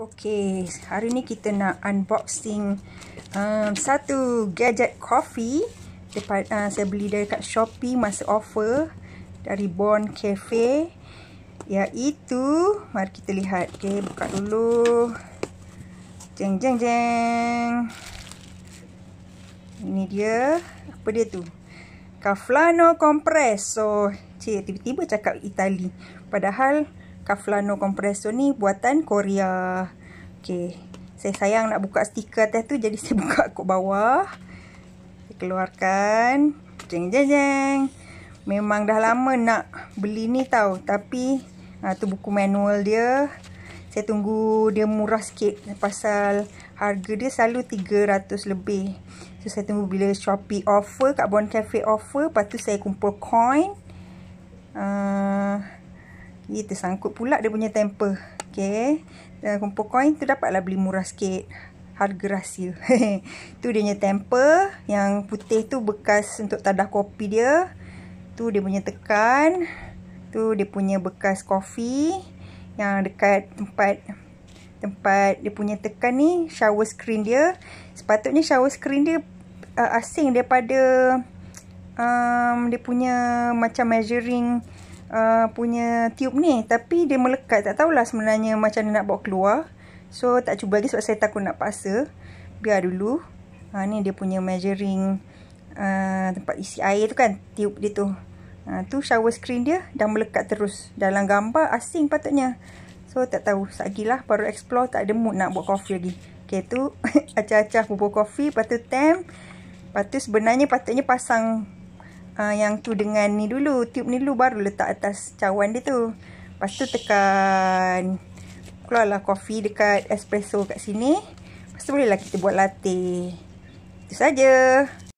Okey, hari ni kita nak unboxing um, satu gadget coffee. Depan, uh, saya beli dari kat Shopee masa offer dari Bond Cafe. Iaitu, mari kita lihat. Okay, buka dulu. Jeng, jeng, jeng. Ini dia. Apa dia tu? Caflano Compresso. Cik, tiba-tiba cakap Itali. Padahal, Kaflano compressor ni buatan Korea. Okey. Saya sayang nak buka stiker atas tu jadi saya buka kat bawah. Saya keluarkan. Jeng jeng jeng. Memang dah lama nak beli ni tau tapi ha, tu buku manual dia. Saya tunggu dia murah sikit pasal harga dia selalu 300 lebih. So saya tunggu bila Shopee offer kat Bond Cafe offer lepas tu saya kumpul coin. Uh, dia tersangkut pula dia punya temper. Okay. Uh, kumpul koin tu dapatlah beli murah sikit. Harga rahsia. tu dia punya temper. Yang putih tu bekas untuk tadah kopi dia. Tu dia punya tekan. Tu dia punya bekas kopi. Yang dekat tempat tempat dia punya tekan ni shower screen dia. Sepatutnya shower screen dia uh, asing daripada um, dia punya macam measuring uh, punya tube ni tapi dia melekat tak tahulah sebenarnya macam nak bawa keluar so tak cuba lagi sebab saya takut nak paksa biar dulu ha, ni dia punya measuring uh, tempat isi air tu kan tube dia tu ha, tu shower screen dia dah melekat terus dalam gambar asing patutnya so tak tahu sekejap lah baru explore tak ada mood nak buat coffee lagi ok tu acah-acah bubur coffee lepas tu temp lepas tu sebenarnya patutnya pasang uh, yang tu dengan ni dulu. Tube ni dulu baru letak atas cawan dia tu. Lepas tu tekan keluarlah kopi dekat espresso kat sini. Lepas tu bolehlah kita buat latte. Itu saja.